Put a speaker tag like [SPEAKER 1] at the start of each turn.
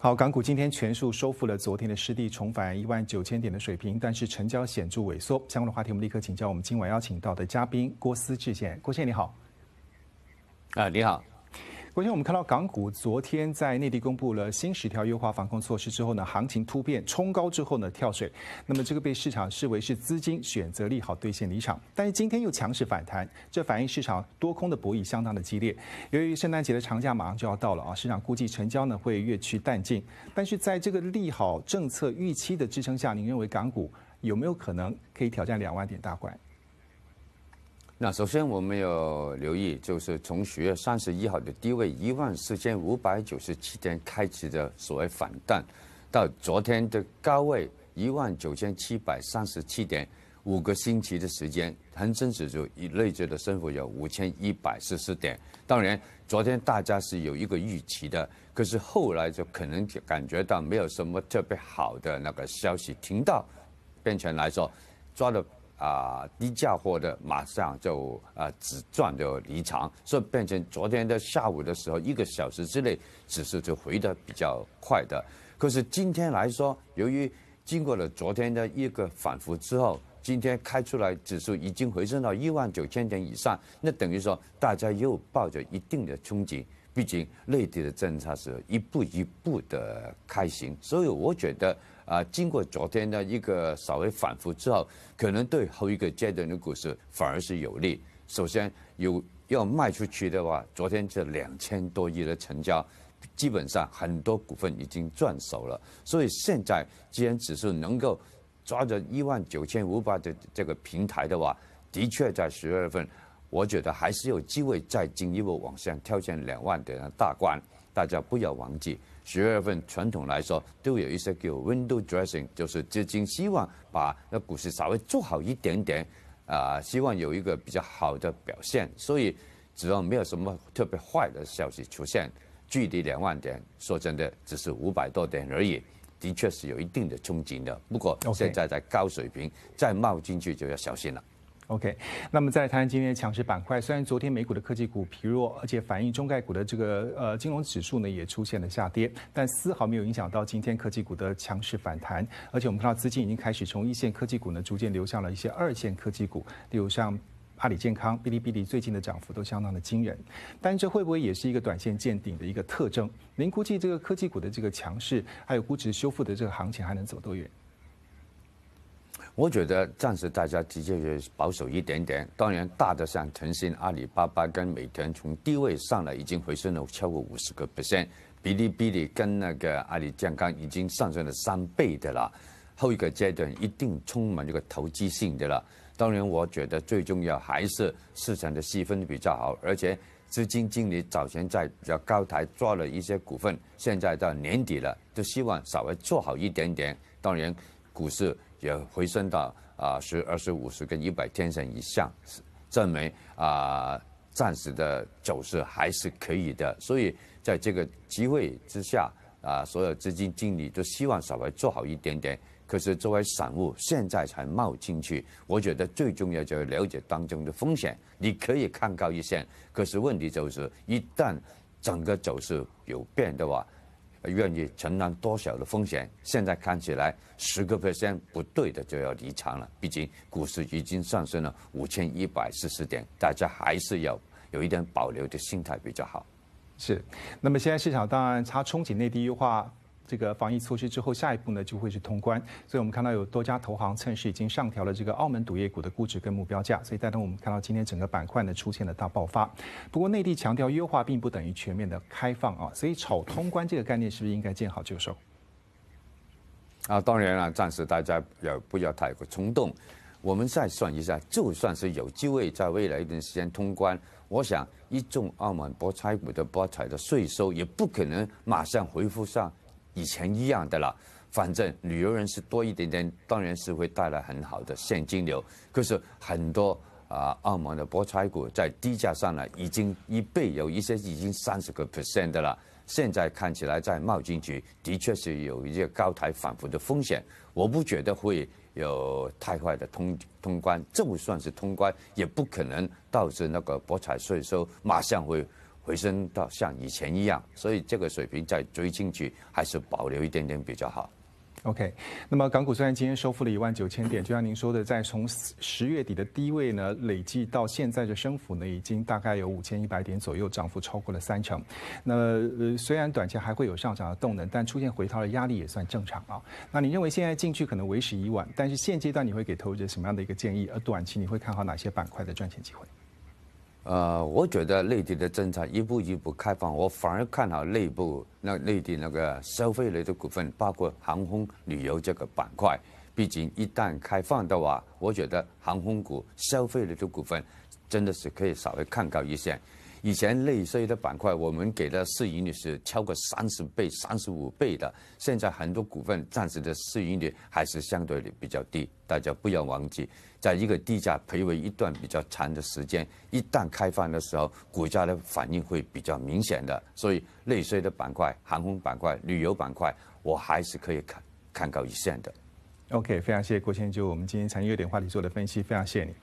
[SPEAKER 1] 好，港股今天全数收复了昨天的失地，重返一万九千点的水平，但是成交显著萎缩。相关的话题，我们立刻请教我们今晚邀请到的嘉宾郭思志先郭先生，你好。啊，你好。昨天我们看到港股昨天在内地公布了新十条优化防控措施之后呢，行情突变，冲高之后呢跳水，那么这个被市场视为是资金选择利好兑现离场，但是今天又强势反弹，这反映市场多空的博弈相当的激烈。由于圣诞节的长假马上就要到了啊，市场估计成交呢会越趋淡静，但是在这个利好政策预期的支撑下，您认为港股有没有可能可以挑战两万点大关？
[SPEAKER 2] 那首先我们要留意，就是从十月三十一号的低位一万四千五百九十七点开启的所谓反弹，到昨天的高位一万九千七百三十七点，五个星期的时间，恒生指数以累计的升幅有五千一百四十点。当然，昨天大家是有一个预期的，可是后来就可能就感觉到没有什么特别好的那个消息，听到，变成来说，抓了。啊，低价货的马上就啊，只赚就离场，所以变成昨天的下午的时候，一个小时之内指数就回的比较快的。可是今天来说，由于经过了昨天的一个反复之后，今天开出来指数已经回升到一万九千点以上，那等于说大家又抱着一定的憧憬，毕竟内地的政策是一步一步的开行，所以我觉得。啊，经过昨天的一个稍微反复之后，可能对后一个阶段的股市反而是有利。首先有要卖出去的话，昨天这两千多亿的成交，基本上很多股份已经转手了。所以现在既然指数能够抓着一万九千五百的这个平台的话，的确在十二月份，我觉得还是有机会再进一步往上挑选两万点的大关。大家不要忘记，十二月份传统来说都有一些叫 window dressing，就是资金希望把那股市稍微做好一点点，啊，希望有一个比较好的表现。所以，只要没有什么特别坏的消息出现，距离两万点说真的只是五百多点而已，的确是有一定的憧憬的。不过现在在高水平，
[SPEAKER 1] 再冒进去就要小心了。OK，那么在台湾今天的强势板块，虽然昨天美股的科技股疲弱，而且反映中概股的这个呃金融指数呢也出现了下跌，但丝毫没有影响到今天科技股的强势反弹。而且我们看到资金已经开始从一线科技股呢逐渐流向了一些二线科技股，例如像阿里健康、哔哩哔哩，最近的涨幅都相当的惊人。但这会不会也是一个短线见顶的一个特征？您估计这个科技股的这个强势，还有估值修复的这个行情还能走多远？我觉
[SPEAKER 2] 得暂时大家直接保守一点点。当然，大的像腾讯、阿里巴巴跟美团，从低位上来已经回升了超过五十个 percent。哔哩哔哩跟那个阿里健康已经上升了三倍的了。后一个阶段一定充满这个投机性的了。当然，我觉得最重要还是市场的细分比较好，而且基金经理早前在比较高台抓了一些股份，现在到年底了，就希望稍微做好一点点。当然，股市。也回升到啊是二十五十跟一百天线以上，证明啊暂时的走势还是可以的，所以在这个机会之下啊，所有基金经理都希望稍微做好一点点。可是作为散户，现在才冒进去，我觉得最重要就是了解当中的风险。你可以看高一线，可是问题就是一旦整个走势有变的话。愿意承担多少的风险？现在看起来十个 percent 不对的就要离场了。毕竟股市已经上升了五千一百四十点，大家还是要有一点保留的心态比较好。
[SPEAKER 1] 是。那么现在市场当然它憧憬内地优化。这个防疫措施之后，下一步呢就会是通关，所以我们看到有多家投行趁势已经上调了这个澳门赌业股的估值跟目标价，所以带动我们看到今天整个板块呢出现了大爆发。不过内地强调优化，并不等于全面的开放啊，所以炒通关这个概念是不是应该见好就收？
[SPEAKER 2] 啊，当然了，暂时大家也不要太过冲动。我们再算一下，就算是有机会在未来一段时间通关，我想一众澳门博彩股的博彩的税收也不可能马上恢复上。以前一样的了，反正旅游人是多一点点，当然是会带来很好的现金流。可是很多啊，澳门的博彩股在低价上呢，已经一倍，有一些已经三十个 percent 的了。现在看起来在贸金局的确是有一些高台反复的风险。我不觉得会有太坏的通通关，就算是通关，也不可能导致那个博彩税收马上会。回升到像以前一样，所以这个水平再追进去还是保留一点点比较好。
[SPEAKER 1] OK，那么港股虽然今天收复了一万九千点，就像您说的，在从十月底的低位呢，累计到现在的升幅呢，已经大概有五千一百点左右，涨幅超过了三成。那呃，虽然短期还会有上涨的动能，但出现回调的压力也算正常啊。那你认为现在进去可能为时已晚，但是现阶段你会给投资者什么样的一个建议？而短期你会看好哪些板块的赚钱机会？
[SPEAKER 2] 呃，我觉得内地的政策一步一步开放，我反而看好内部那内地那个消费类的股份，包括航空旅游这个板块。毕竟一旦开放的话，我觉得航空股、消费类的股份，真的是可以稍微看高一些。以前类似的板块，我们给的市盈率是超过三十倍、三十五倍的。现在很多股份暂时的市盈率还是相对的比较低，大家不要忘记，在一个低价培为一段比较长的时间，一旦开放的时候，股价的反应会比较明显的。所以，类似的板块、航空板块、旅游板块，我还是可以看，看高一线的。
[SPEAKER 1] OK，非常谢谢郭先生，就我们今天财经热点话题做的分析，非常谢谢你。